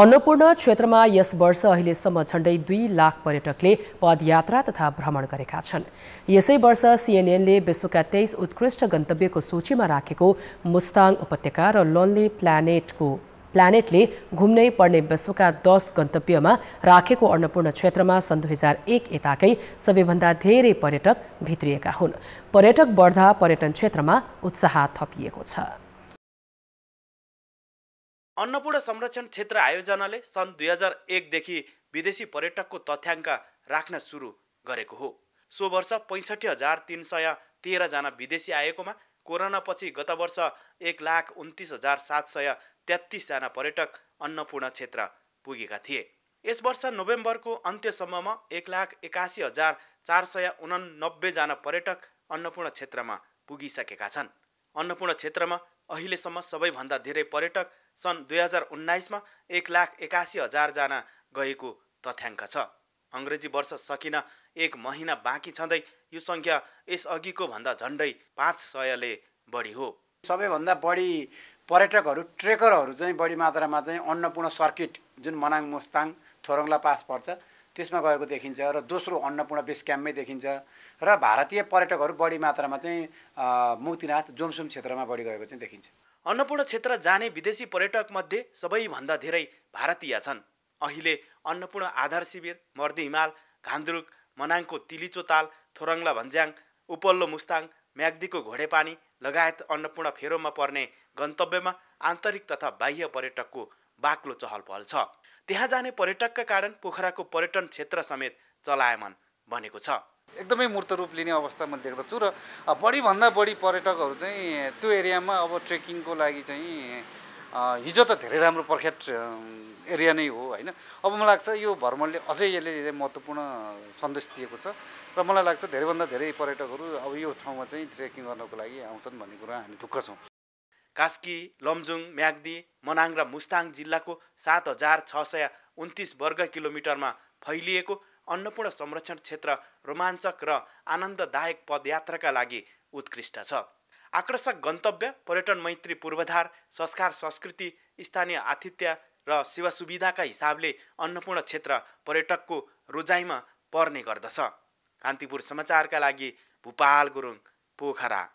अन्नपूर्ण क्षेत्रमा यस वर्ष अहिलेसम्म झण्डै दुई लाख पर्यटकले पदयात्रा तथा भ्रमण गरेका छन् यसै वर्ष सिएनएनले विश्वका तेइस उत्कृष्ट गन्तव्यको सूचीमा राखेको मुस्ताङ उपत्यका र लोन्ली प्लानेटको प्लानेटले घुम्नै पर्ने विश्वका दस गन्तव्यमा राखेको अन्नपूर्ण क्षेत्रमा सन् दुई हजार एक यताकै सबैभन्दा धेरै पर्यटक भित्रिएका हुन् पर्यटक बढ्दा पर्यटन क्षेत्रमा उत्साह थपिएको छ अन्नपूर्ण संरक्षण क्षेत्र आयोजनाले सन् दुई हजार एकदेखि विदेशी पर्यटकको तथ्याङ्क राख्न सुरु गरेको हो सो वर्ष पैँसठी हजार तिन सय तेह्रजना विदेशी आएकोमा कोरोनापछि गत वर्ष एक लाख उन्तिस हजार सात सय तेत्तिसजना पर्यटक अन्नपूर्ण क्षेत्र पुगेका थिए यस वर्ष नोभेम्बरको अन्त्यसम्ममा एक लाख एकासी हजार चार सय उनानब्बेजना पर्यटक अन्नपूर्ण क्षेत्रमा पुगिसकेका छन् अन्नपूर्ण क्षेत्रमा अहिलेसम्म सबैभन्दा धेरै पर्यटक सन् दुई हजार उन्नाइसमा एक लाख एकासी हजारजना गएको तथ्याङ्क छ अङ्ग्रेजी वर्ष सकिन एक महिना बाँकी छँदै यो सङ्ख्या यसअघिको भन्दा झन्डै पाँच सयले बढी हो सबैभन्दा बढी पर्यटकहरू ट्रेकरहरू चाहिँ बढी मात्रामा चाहिँ अन्नपूर्ण सर्किट जुन मनाङ मुस्ताङ थोरङला पास पर्छ त्यसमा गएको देखिन्छ र दोस्रो अन्नपूर्ण बेस क्याम्पमै देखिन्छ र भारतीय पर्यटकहरू बढी मात्रामा चाहिँ मुक्तिनाथ जोमसुम क्षेत्रमा बढी गएको चाहिँ देखिन्छ अन्नपूर्ण क्षेत्र जाने विदेशी पर्यटकमध्ये सबैभन्दा धेरै भारतीय छन् अहिले अन्नपूर्ण आधार शिविर मर्दी हिमाल घान्द्रुक मनाङको तिलिचो ताल थोरङ्ला भन्ज्याङ उपल्लो मुस्ताङ म्याग्दीको घोडेपानी लगायत अन्नपूर्ण फेरोमा पर्ने गन्तव्यमा आन्तरिक तथा बाह्य पर्यटकको बाक्लो चहल पहल छ त्यहाँ जाने पर्यटकका कारण पोखराको पर्यटन क्षेत्र समेत चलायमान बनेको छ एकदमै मूर्त रूप लिने अवस्था मैले देख्दछु र बढीभन्दा बढी पर्यटकहरू चाहिँ त्यो एरियामा अब ट्रेकिङको लागि चाहिँ हिजो त धेरै राम्रो प्रख्यात एरिया नै हो होइन अब मलाई लाग्छ यो भ्रमणले अझै यसले महत्त्वपूर्ण सन्देश दिएको छ र मलाई लाग्छ धेरैभन्दा धेरै पर्यटकहरू अब यो ठाउँमा चाहिँ ट्रेकिङ गर्नको लागि आउँछन् भन्ने कुरा हामी दुःख छौँ कास्की लमजुङ म्याग्दी मनाङ र मुस्ताङ जिल्लाको सात हजार छ सय उन्तिस वर्ग किलोमिटरमा फैलिएको अन्नपूर्ण संरक्षण क्षेत्र रोमाञ्चक र आनन्ददायक पदयात्राका लागि उत्कृष्ट छ आकर्षक गन्तव्य पर्यटन मैत्री पूर्वाधार संस्कार संस्कृति स्थानीय आतिथ्य र सेवा सुविधाका हिसाबले अन्नपूर्ण क्षेत्र पर्यटकको रोजाइमा पर्ने गर्दछ कान्तिपुर समाचारका लागि भूपाल गुरुङ पोखरा